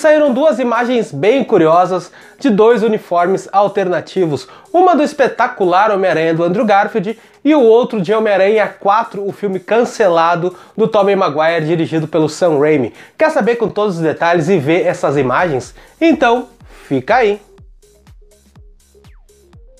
saíram duas imagens bem curiosas de dois uniformes alternativos, uma do espetacular Homem-Aranha do Andrew Garfield e o outro de Homem-Aranha 4, o filme cancelado do Tobey Maguire dirigido pelo Sam Raimi. Quer saber com todos os detalhes e ver essas imagens? Então, fica aí.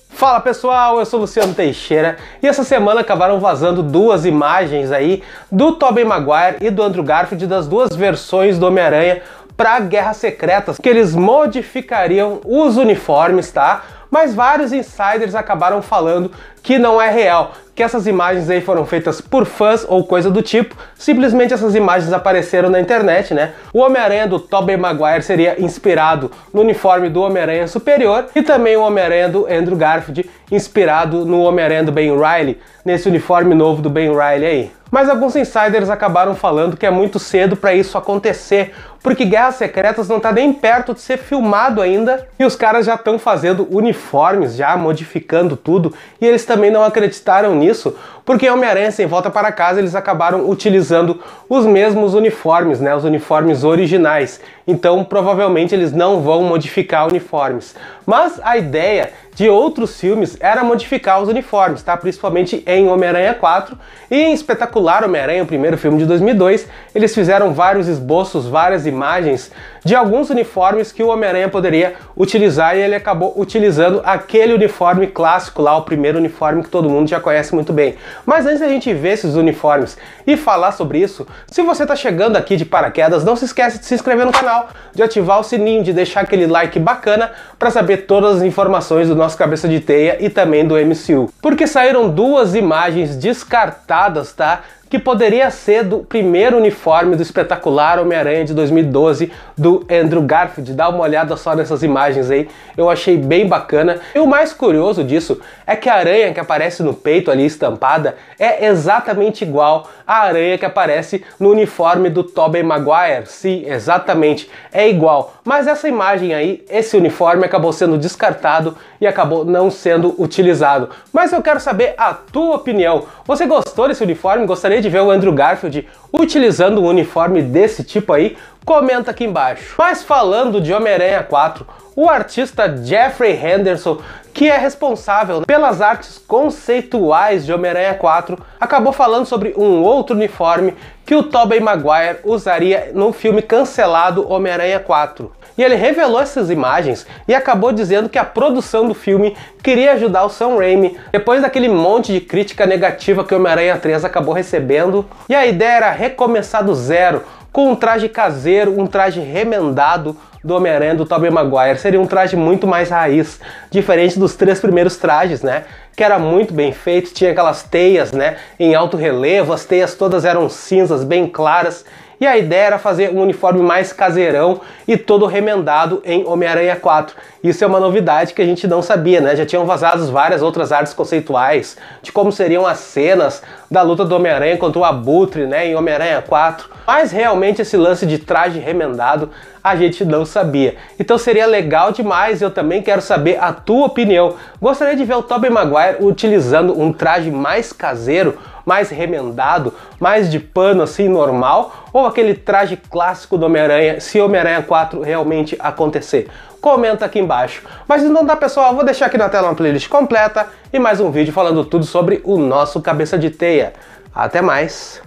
Fala pessoal, eu sou Luciano Teixeira e essa semana acabaram vazando duas imagens aí do Tobey Maguire e do Andrew Garfield das duas versões do Homem-Aranha para Guerras Secretas, que eles modificariam os uniformes, tá? Mas vários insiders acabaram falando que não é real, que essas imagens aí foram feitas por fãs ou coisa do tipo, simplesmente essas imagens apareceram na internet, né? O Homem-Aranha do Tobey Maguire seria inspirado no uniforme do Homem-Aranha Superior e também o Homem-Aranha do Andrew Garfield inspirado no Homem-Aranha do Ben Riley, nesse uniforme novo do Ben Riley aí. Mas alguns insiders acabaram falando que é muito cedo para isso acontecer, porque Guerras Secretas não está nem perto de ser filmado ainda, e os caras já estão fazendo uniformes, já modificando tudo, e eles também não acreditaram nisso, porque Homem-Aranha Sem assim, Volta para Casa eles acabaram utilizando os mesmos uniformes, né, os uniformes originais. Então provavelmente eles não vão modificar uniformes. Mas a ideia de outros filmes era modificar os uniformes, tá? principalmente em Homem-Aranha 4 e em Espetacular Homem-Aranha, o primeiro filme de 2002, eles fizeram vários esboços, várias imagens de alguns uniformes que o Homem-Aranha poderia utilizar e ele acabou utilizando aquele uniforme clássico lá, o primeiro uniforme que todo mundo já conhece muito bem. Mas antes da gente ver esses uniformes e falar sobre isso, se você está chegando aqui de paraquedas, não se esquece de se inscrever no canal, de ativar o sininho, de deixar aquele like bacana para saber todas as informações do nosso cabeça de teia e também do MCU. Porque saíram duas imagens descartadas, tá? que poderia ser do primeiro uniforme do espetacular Homem-Aranha de 2012 do Andrew Garfield. Dá uma olhada só nessas imagens aí, eu achei bem bacana. E o mais curioso disso é que a aranha que aparece no peito ali estampada é exatamente igual à aranha que aparece no uniforme do Tobey Maguire. Sim, exatamente, é igual. Mas essa imagem aí, esse uniforme acabou sendo descartado e acabou não sendo utilizado. Mas eu quero saber a tua opinião. Você gostou desse uniforme? Gostaria de ver o Andrew Garfield utilizando um uniforme desse tipo aí? Comenta aqui embaixo. Mas falando de Homem-Aranha 4, o artista Jeffrey Henderson que é responsável pelas artes conceituais de Homem-Aranha 4, acabou falando sobre um outro uniforme que o Tobey Maguire usaria no filme cancelado Homem-Aranha 4. E ele revelou essas imagens e acabou dizendo que a produção do filme queria ajudar o Sam Raimi depois daquele monte de crítica negativa que Homem-Aranha 3 acabou recebendo. E a ideia era recomeçar do zero com um traje caseiro, um traje remendado, do Homem-Aranha do Tobey Maguire. Seria um traje muito mais raiz, diferente dos três primeiros trajes, né? Que era muito bem feito, tinha aquelas teias, né? Em alto relevo, as teias todas eram cinzas, bem claras. E a ideia era fazer um uniforme mais caseirão e todo remendado em Homem-Aranha 4. Isso é uma novidade que a gente não sabia, né? Já tinham vazado várias outras artes conceituais de como seriam as cenas da luta do Homem-Aranha contra o Abutre, né? Em Homem-Aranha 4 mas realmente esse lance de traje remendado a gente não sabia. Então seria legal demais, eu também quero saber a tua opinião. Gostaria de ver o Tobey Maguire utilizando um traje mais caseiro, mais remendado, mais de pano assim normal, ou aquele traje clássico do Homem-Aranha, se Homem-Aranha 4 realmente acontecer? Comenta aqui embaixo. Mas então tá pessoal, vou deixar aqui na tela uma playlist completa e mais um vídeo falando tudo sobre o nosso cabeça de teia. Até mais!